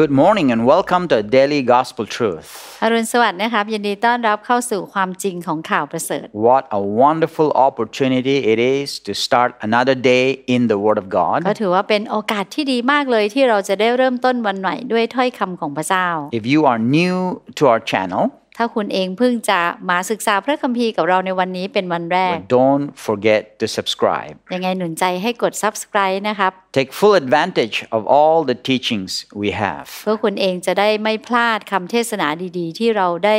Good morning and welcome to Daily Gospel Truth. อรุณสวัสดิ์นะครับยินดีต้อนรับเข้าสู่ความจริงของข่าวประเสริฐ What a wonderful opportunity it is to start another day in the Word of God. ก็ถือว่าเป็นโอกาสที่ดีมากเลยที่เราจะได้เริ่มต้นวันใหม่ด้วยถ้อยคำของพระเจ้า If you are new to our channel ถ้าคุณเองเพิ่งจะมาศึกษาพระคัมภีร์กับเราในวันนี้เป็นวันแรก Don't forget to subscribe ยังไงหนุนใจให้กด subscribe นะครับ Take full advantage of all the teachings we have เพื่อคุณเองจะได้ไม่พลาดคำเทศนาดีๆ ที่เราได้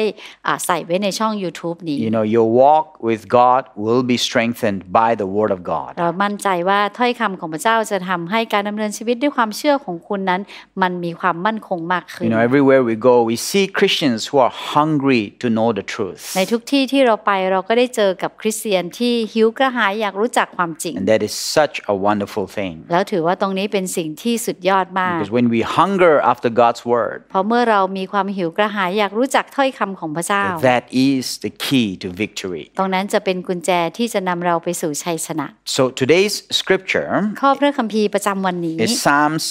ใส่ไว้ในช่อง YouTube นี้ You know your walk with God will be strengthened by the Word of God เรามั่นใจว่าถ้อยคำของพระเจ้าจะทำให้การดำเนินชีวิตด้วยความเชื่อของคุณนั้น มันมีความมั่นคงมากขึ้น You know everywhere we go we see Christians who are hungry hungry to know the truth ในทุกที่ที่เราไปเราก็ได้เจอกับคริสเตียนที่หิวกระหายอยากรู้จักความจริง and that is such a wonderful thing แล้วถือว่าตรงนี้เป็นสิ่งที่สุดยอดมาก because when we hunger after God's word เพราะเมื่อเรามีความหิวกระหายอยากรู้จักถ้อยคำของพระเจ้า that is the key to victory ตรงนั้นจะเป็นกุญแจที่จะนำเราไปสู่ชัยชนะ so today's scripture ข้อพระคัมภีร์ประจำวันนี้ is Psalms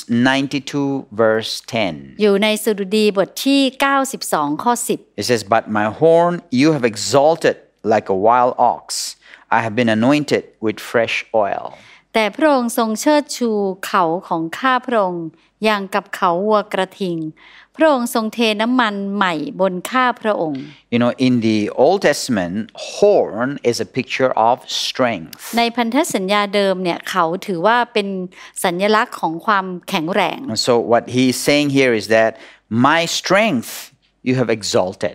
92 verse 10 อยู่ในสดุดีบทที่92ข้อ10 it says But my horn you have exalted like a wild ox. I have been anointed with fresh oil. แต่พระองค์ทรงเชิดชูเขาของข้าพระองค์อย่างกับเขาวัวกระทิง You know in the Old Testament horn is a picture of strength ในพันธสัญญาเดิมเนี่ยเขาถือว่าเป็นสัญลักษณ์ของความแข็งแรง So what he's saying here is that my strength you have exalted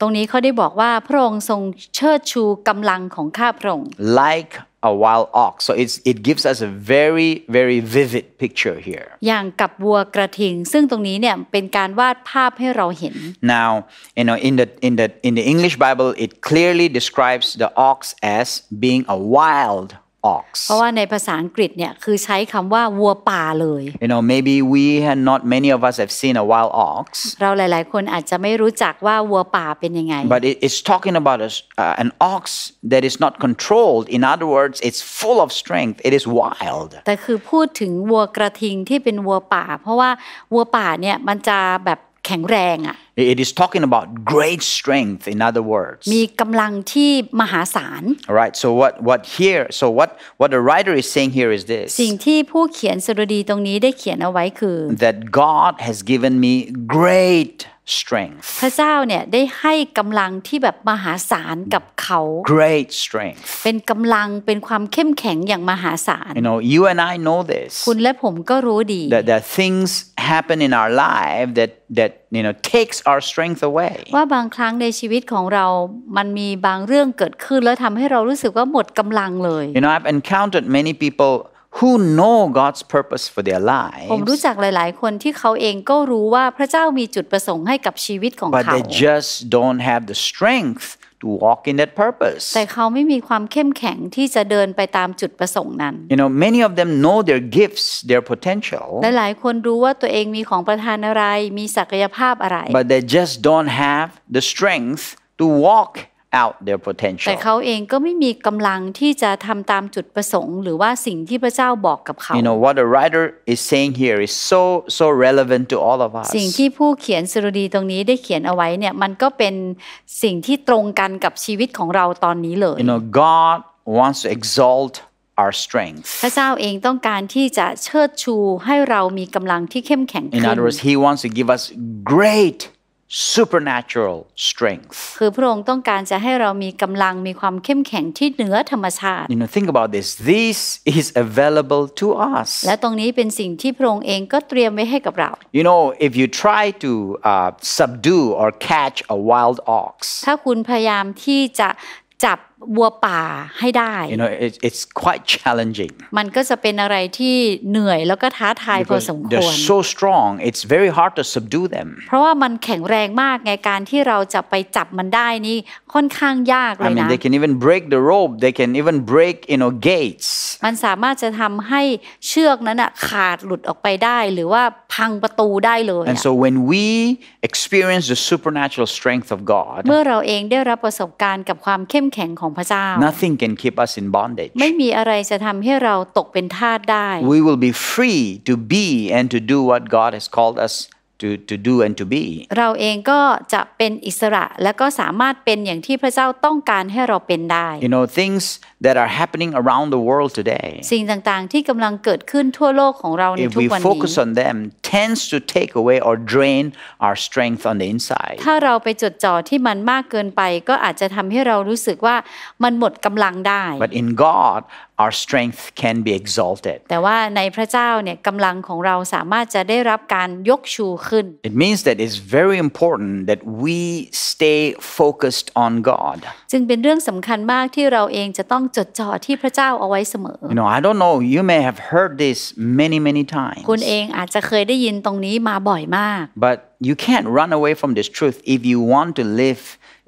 ตรงนี้เขาได้บอกว่าพระองค์ทรงเชิดชูกำลังของข้าพระองค์ like a wild ox so it it gives us a very very vivid picture here อย่างกับวัวกระทิงซึ่งตรงนี้เนี่ยเป็นการวาดภาพให้เราเห็น. now you know in the in the in the English Bible it clearly describes the ox as being a wild ox เพราะว่าในภาษาอังกฤษเนี่ยคือใช้คำว่าวัวป่าเลย you know maybe we and not many of us have seen a wild ox เราหลาย ๆคนอาจจะไม่รู้จักว่าวัวป่าเป็นยังไง but it's talking about a, uh, an ox that is not controlled in other words it's full of strength it is wild แต่คือพูดถึงวัวกระทิงที่เป็นวัวป่า เพราะว่าวัวป่าเนี่ยมันจะแบบแข็งแรงอ่ะ It is talking about great strength in other words มีกำลังที่มหาศาล Right so what what here so what what the writer is saying here is this สิ่งที่ผู้เขียนสดุดีตรงนี้ได้เขียนเอาไว้คือ That God has given me great strength พระเจ้าเนี่ยได้ให้กำลังที่แบบมหาศาลกับเขา great strength เป็นกำลังเป็นความเข้มแข็งอย่างมหาศาล you know you and I know this คุณและผมก็รู้ดี that that things happen in our life that that you know takes our strength away ว่าบางครั้งในชีวิตของเรา มันมีบางเรื่องเกิดขึ้นแล้วทำให้เรารู้สึกว่าหมดกำลังเลย you know I've encountered many people who know God's purpose for their lives ผมรู้จักหลาย ๆคนที่เขาเองก็รู้ว่าพระเจ้ามีจุดประสงค์ให้กับชีวิตของเขา but they just don't have the strength to walk in that purpose แต่เขาไม่มีความเข้มแข็งที่จะเดินไปตามจุดประสงค์นั้น you know many of them know their gifts their potential หลายๆคนรู้ว่าตัวเองมีของประทานอะไร มีศักยภาพอะไร but they just don't have the strength to walk out their potential แต่เขาเองก็ไม่มีกำลังที่จะทำตามจุดประสงค์ หรือว่าสิ่งที่พระเจ้าบอกกับเขา You know what the writer is saying here is so so relevant to all of us สิ่งที่ผู้เขียนสรุดีตรงนี้ได้เขียนเอาไว้เนี่ยมันก็เป็นสิ่งที่ตรงกันกับชีวิตของเราตอนนี้เลย You know God wants to exalt our strength พระเจ้าเองต้องการที่จะเชิดชู ให้เรามีกำลังที่เข้มแข็งขึ้น In other words He wants to give us great supernatural strength คือพระองค์ต้องการจะให้เรามีกำลังมีความเข้มแข็งที่เหนือธรรมชาติ you know think about this this is available to us และตรงนี้เป็นสิ่งที่พระองค์เองก็เตรียมไว้ให้กับเรา you know if you try to uh, subdue or catch a wild ox ถ้าคุณพยายามที่จะวัวป่าให้ได้ You know it, it's quite challenging มันก็จะเป็นอะไรที่เหนื่อยแล้วก็ท้าทายพอสมควร They're so strong it's very hard to subdue them เพราะว่ามันแข็งแรงมากไงการที่เราจะไปจับมันได้นี่ค่อนข้างยากเลยนะ I mean they can even break the rope they can even break you know gates มันสามารถจะทำให้เชือกนั้นอะขาดหลุดออกไปได้ หรือว่าพังประตูได้เลย And so when we experience the supernatural strength of God เมื่อเราเองได้รับประสบการณ์กับความเข้มแข็งของของพระเจ้า Nothing can keep us in bondage ไม่มีอะไรจะทำให้เราตกเป็นทาสได้ We will be free to be and to do what God has called us to to do and to be เราเองก็จะเป็นอิสระและก็สามารถเป็นอย่างที่พระเจ้าต้องการให้เราเป็นได้ You know things that are happening around the world today สิ่งต่างๆที่กำลังเกิดขึ้นทั่วโลกของเราในทุกวันนี้ If we focus on them tends to take away or drain our strength on the inside ถ้าเราไปจดจ่อที่มันมากเกินไปก็อาจจะทำให้เรารู้สึกว่ามันหมดกำลังได้ But in God our strength can be exalted แต่ว่าในพระเจ้าเนี่ยกำลังของเราสามารถจะได้รับการยกชูขึ้น It means that it's very important that we stay focused on God จึงเป็นเรื่องสำคัญมากที่เราเองจะต้องจดจ่อที่พระเจ้าเอาไว้เสมอ You know I don't know you may have heard this many many times คุณเองอาจจะเคยได้ยินตรงนี้มาบ่อยมาก But you can't run away from this truth if you want to live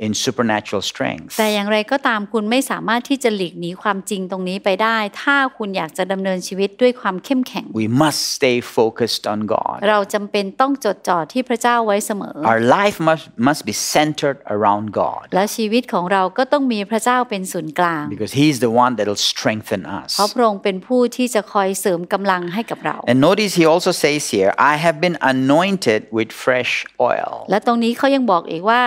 in supernatural strength แต่อย่างไรก็ตามคุณไม่สามารถที่จะหลีกหนีความจริงตรงนี้ไปได้ we must stay focused on God เราจำเป็นต้องจดจ่อที่พระเจ้าไว้เสมอ our life must must be centered around God และชีวิตของเราก็ต้องมีพระเจ้าเป็นศูนย์กลาง because He's the one that'll strengthen us เพราะพระองค์เป็นผู้ที่จะคอยเสริมกำลังให้กับเรา and notice He also says here I have been anointed with fresh fresh oil และตรงนี้เขายังบอกอีกว่า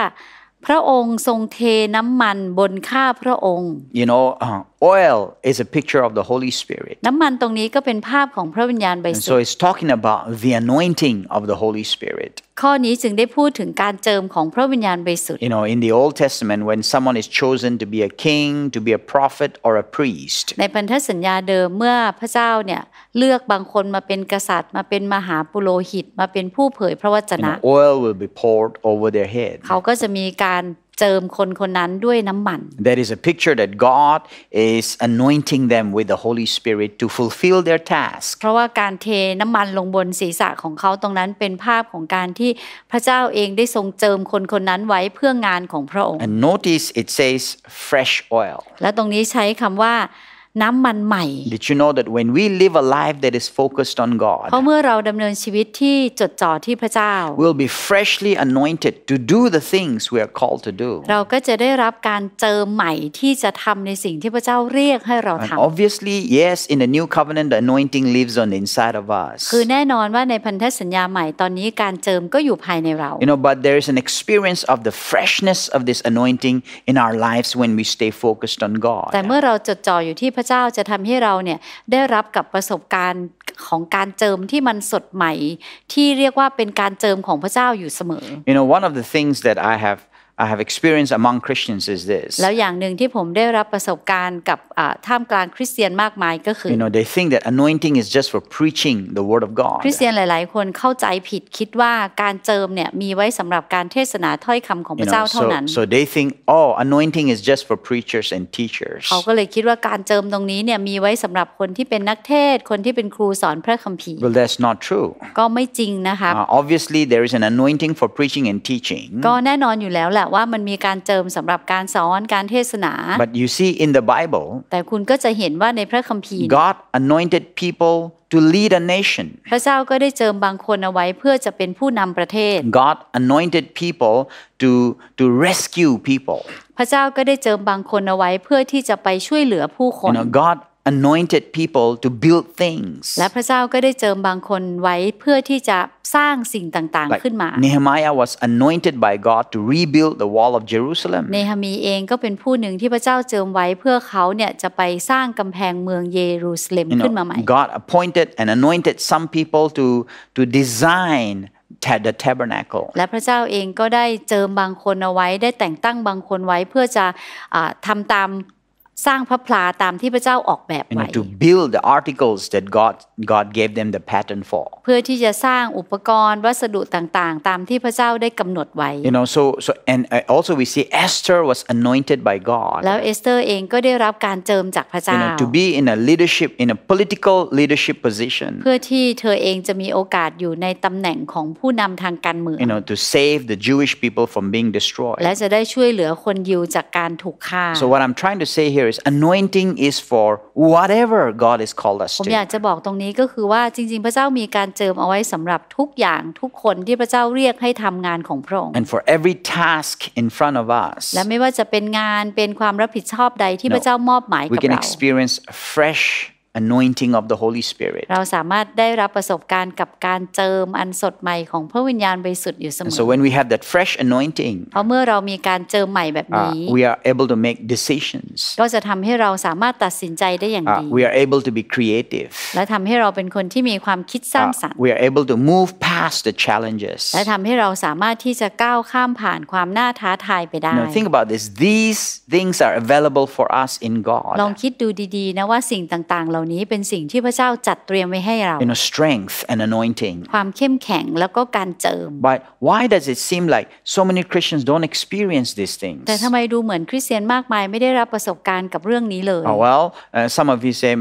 พระองค์ทรงเทน้ำมันบนข้าพระองค์ you know uh, oil is a picture of the Holy Spirit. น้ำมันตรงนี้ก็เป็นภาพของพระวิญญาณบริสุทธิ์ So it's talking about the anointing of the Holy Spirit. ข้อนี้จึงได้พูดถึงการเจิมของพระวิญญาณบริสุทธิ์ You know in the Old Testament when someone is chosen to be a king to be a prophet or a priest ในพันธสัญญาเดิมเมื่อพระเจ้าเนี่ยเลือกบางคนมาเป็นกษัตริย์ มาเป็นมหาปุโรหิตมาเป็นผู้เผย พระวจนะ oil will be poured over their head เขาก็จะมีการเจิมคนคนนั้นด้วยน้ำมัน That is a picture that God is anointing them with the Holy Spirit to fulfill their task เพราะว่าการเทน้ำมันลงบนศีรษะของเขาตรงนั้นเป็นภาพของการที่พระเจ้าเองได้ทรงเจิมคนคนนั้นไว้เพื่องานของพระองค์ And notice it says fresh oil และตรงนี้ใช้คำว่าน้ำมันใหม่ Did you know that when we live a life that is focused on God เพราะเมื่อเราดำเนินชีวิตที่จดจ่อที่พระเจ้า We'll be freshly anointed to do the things we are called to do เราก็จะได้รับการเจิมใหม่ที่จะทำในสิ่งที่พระเจ้าเรียกให้เราทำ Obviously yes in the new covenant the anointing lives on the inside of us คือแน่นอนว่าในพันธสัญญาใหม่ตอนนี้การเจิมก็อยู่ภายในเรา You know but there is an experience of the freshness of this anointing in our lives when we stay focused on God แต่เมื่อเราจดจ่ออยู่ที่พระเจ้าจะทำให้เราเนี่ยได้รับกับประสบการณ์ของการเจิมที่มันสดใหม่ที่เรียกว่าเป็นการเจิมของพระเจ้าอยู่เสมอ You know one of the things that I have I have experienced among Christians is this แล้วอย่างหนึ่งที่ผมได้รับประสบการณ์กับท่ามกลางคริสเตียนมากมายก็คือ You know they think that anointing is just for preaching the word of God คริสเตียนหลายๆ So they think oh anointing is just for preachers and teachers เขาก็เลยคิดว่าการเจิมตรงนี้เนี่ยมีไว้สำหรับคนที่เป็นนักเทศคนที่เป็นครูสอนพระคัมภีร์ Well that's not true ก็ไม่จริงนะคะ Obviously there is an anointing for preaching and teaching ก็แน่นอนอยู่แล้วแหละและว่ามันมีการเจิมสำหรับการสอนการเทศนา but you see in the Bible แต่คุณก็จะเห็นว่าในพระคัมภีร์ God anointed people to lead a nation พระเจ้าก็ได้เจิมบางคนเอาไว้ เพื่อจะเป็นผู้นำประเทศ God anointed people to to rescue people พระเจ้าก็ได้เจิมบางคนเอาไว้ เพื่อที่จะไปช่วยเหลือผู้คน God anointed people to build things และพระเจ้าก็ได้เจิมบางคนไว้เพื่อที่จะสร้างสิ่งต่างๆขึ้นมา Nehemiah was anointed by God to rebuild the wall of Jerusalem เนหมีเองก็เป็นผู้หนึ่งที่พระเจ้าเจิมไว้เพื่อเขาเนี่ยจะไปสร้างกำแพงเมืองเยรูซาเล็มขึ้นมาใหม่ God appointed and anointed some people to to design the tabernacle และพระเจ้าเองก็ได้เจิมบางคนเอาไว้ ได้แต่งตั้งบางคนไว้เพื่อจะทำตามสร้างพระพลาตามที่พระเจ้าออกแบบไว้ to build the articles that God God gave them the pattern for เพื่อที่จะสร้างอุปกรณ์วัสดุต่างๆตามที่พระเจ้าได้กำหนดไว้ you know so so and uh, also we see Esther was anointed by God แล้วเอสเตอร์เองก็ได้รับการเจิมจากพระเจ้า you know, to be in a leadership in a political leadership position เพื่อที่เธอเองจะมีโอกาสอยู่ในตำแหน่งของผู้นำทางการเมือง you know to save the Jewish people from being destroyed และจะได้ช่วยเหลือคนยิวจากการถูกฆ่า so what I'm trying to say here here i s anointing is for whatever God is called us to ผมอยากจะบอกตรงนี้ก็คือว่าจริง ๆ พระเจ้ามีการเจิมเอาไว้สำหรับทุกอย่างทุกคนที่พระเจ้าเรียกให้ทำงานของพระองค์ and for every task in front of us และไม่ว่าจะเป็นงานเป็นความรับผิดชอบใดที่พระเจ้ามอบหมายกับเรา we can experience fresh anointing of the Holy Spirit เราสามารถได้รับประสบการณ์กับการเจิมอันสดใหม่ของพระวิญญาณบริสุทธิ์อยู่เสมอ so when we have that fresh anointing เพราะเมื่อเรามีการเจิมใหม่แบบนี้ we are able to make decisions ก็จะทำให้เราสามารถตัดสินใจได้อย่างดี we are able to be creative และทำให้เราเป็นคนที่มีความคิดสร้างสรรค์ we are able to move past the challenges และทำให้เราสามารถที่จะก้าวข้ามผ่านความน่าท้าทายไปได้ think about this these things are available for us in God ลองคิดดูดี ๆ นะว่าสิ่งต่างๆเหล่านี้เป็นสิ่งที่พระเจ้าจัดเตรียมไว้ให้เรา You know strength and anointing ความเข้มแข็งแล้วก็การเจิม But why does it seem like so many Christians don't experience these things แต่ทำไมดูเหมือนคริสเตียนมากมายไม่ได้รับประสบการณ์กับเรื่องนี้เลย Oh well uh, some of you say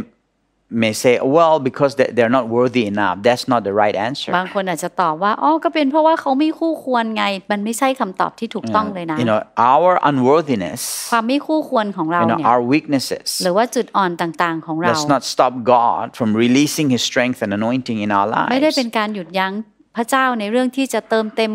may say well because they're not worthy enough that's not the right answer บางคนอาจจะตอบว่าอ๋อก็เป็นเพราะว่าเขาไม่คู่ควรไง มันไม่ใช่คำตอบที่ถูกต้องเลยนะ you know our unworthiness ความไม่คู่ควรของเราเนี่ย our weaknesses หรือว่าจุดอ่อนต่างๆของเรา does not stop God from releasing His strength and anointing in our lives ไม่ได้เป็นการหยุดยั้งพระเจ้าในเรื่องที่จะเติมเต็ม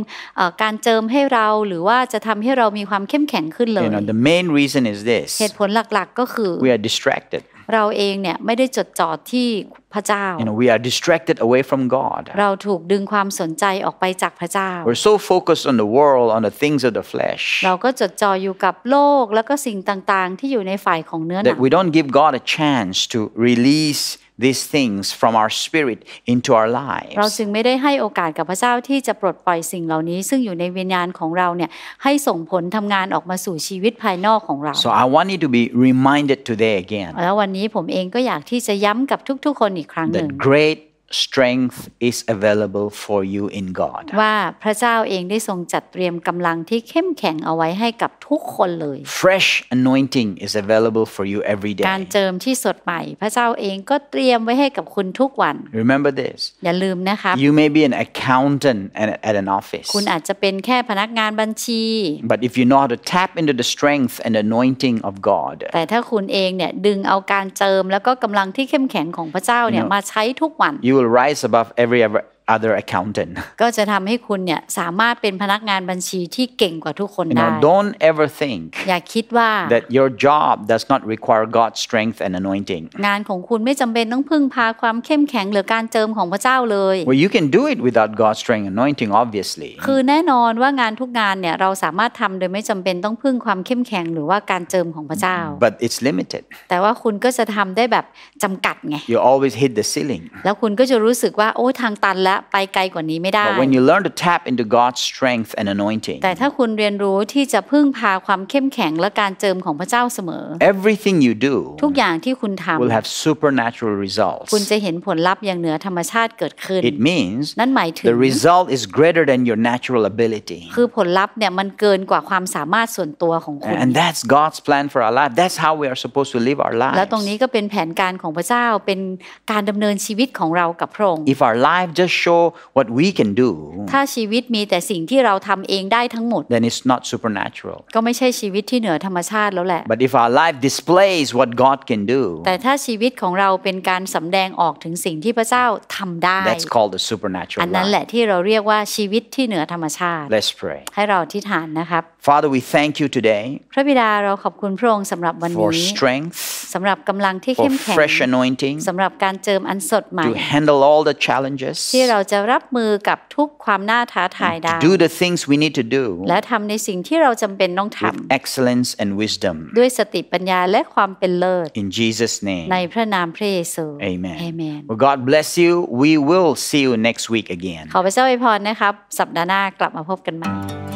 การเจิมให้เรา หรือว่าจะทำให้เรามีความเข้มแข็งขึ้นเลย you know, the main reason is this เหตุผลหลักๆก็คือ we are distracted เราเองเนี่ยไม่ได้จดจ่อที่พระเจ้า You know we are distracted away from God เราถูกดึงความสนใจออกไปจากพระเจ้า We're so focused on the world on the things of the flesh เราก็จดจ่ออยู่กับโลกแล้วก็สิ่งต่าง ๆ ที่อยู่ในฝ่ายของเนื้อหนัง That we don't give God a chance to release these things from our spirit into our เรา lives. จึงไม่ได้ให้โอกาสกับพระเจ้าที่จะปลดปล่อยสิ่งเหล่านี้ซึ่งอยู่ในวิญญาณของเราเนี่ยให้ส่งผลทำงานออกมาสู่ชีวิตภายนอกของเรา So I want you to be reminded today again แล้ววันนี้ผมเองก็อยากที่จะย้ำกับทุก ๆ คนอีกครั้งหนึ่ง that great strength is available for you in God ว่าพระเจ้าเองได้ทรงจัดเตรียมกำลังที่เข้มแข็งเอาไว้ให้กับทุกคนเลย fresh anointing is available for you every day การเจิมที่สดใหม่ พระเจ้าเองก็เตรียมไว้ให้กับคุณทุกวัน remember this อย่าลืมนะครับ you may be an accountant at an office คุณอาจจะเป็นแค่พนักงานบัญชี but if you know how to tap into the strength and anointing of God แต่ถ้าคุณเองเนี่ยดึงเอาการเจิมแล้วก็กำลังที่เข้มแข็งของพระเจ้าเนี่ยมาใช้ทุกวัน you will rise above every, every other accountant ก็จะทำให้คุณเนี่ยสามารถเป็นพนักงานบัญชีที่เก่งกว่าทุกคนได้ don't ever think อย่าคิดว่า that your job does not require God's strength and anointing งานของคุณไม่จำเป็นต้องพึ่งพาความเข้มแข็ง หรือการเจิมของพระเจ้าเลย well you can do it without God's strength and anointing obviously คือแน่นอนว่างานทุกงานเนี่ยเราสามารถทำโดยไม่จำเป็นต้องพึ่งความเข้มแข็ง หรือว่าการเจิมของพระเจ้า but it's limited แต่ว่าคุณก็จะทำได้แบบจำกัดไง you always hit the ceiling แล้วคุณก็จะรู้สึกว่าโอ้ทางตันแล้วไปไกลกว่านี้ไม่ได้ But when you learn to tap into God's strength and anointing แต่ถ้าคุณเรียนรู้ที่จะพึ่งพาความเข้มแข็ง และการเจิมของพระเจ้าเสมอ Everything you do ทุกอย่างที่คุณทำ will have supernatural results คุณจะเห็นผลลัพธ์อย่างเหนือธรรมชาติเกิดขึ้น It means นั่นหมายถึง the result is greater than your natural ability คือผลลัพธ์เนี่ยมันเกินกว่าความสามารถส่วนตัวของคุณ And that's God's plan for our life that's how we are supposed to live our lives และตรงนี้ก็เป็นแผนการของพระเจ้าเป็นการดำเนินชีวิตของเรากับพระองค์ If our life just show what we can do ถ้าชีวิตมีแต่สิ่งที่เราทำเองได้ทั้งหมด then it's not supernatural ก็ไม่ใช่ชีวิตที่เหนือธรรมชาติแล้วแหละ but if our life displays what God can do แต่ถ้าชีวิตของเราเป็นการสำแดงออกถึงสิ่งที่พระเจ้าทำได้ that's called the supernatural อันนั้นแหละที่เราเรียกว่าชีวิตที่เหนือธรรมชาติ let's pray ให้เราที่ฐานนะครับ Father we thank you today พระบิดาเราขอบคุณพระองค์สำหรับวันนี้ for strength สำหรับกำลังที่เข้มแข็งสำหรับการเจิมอันสดใหม่ to handle all the challenges ที่เราจะรับมือกับทุกความน่าท้าทายได้ do the things we need to do และทำในสิ่งที่เราจำเป็นต้องทำ excellence and wisdom ด้วยสติปัญญาและความเป็นเลิศ in Jesus name ในพระนามพระเยซู amen amen well, God bless you we will see you next week again ขอพระเจ้าอวยพรนะครับ สัปดาห์หน้ากลับมาพบกันใหม่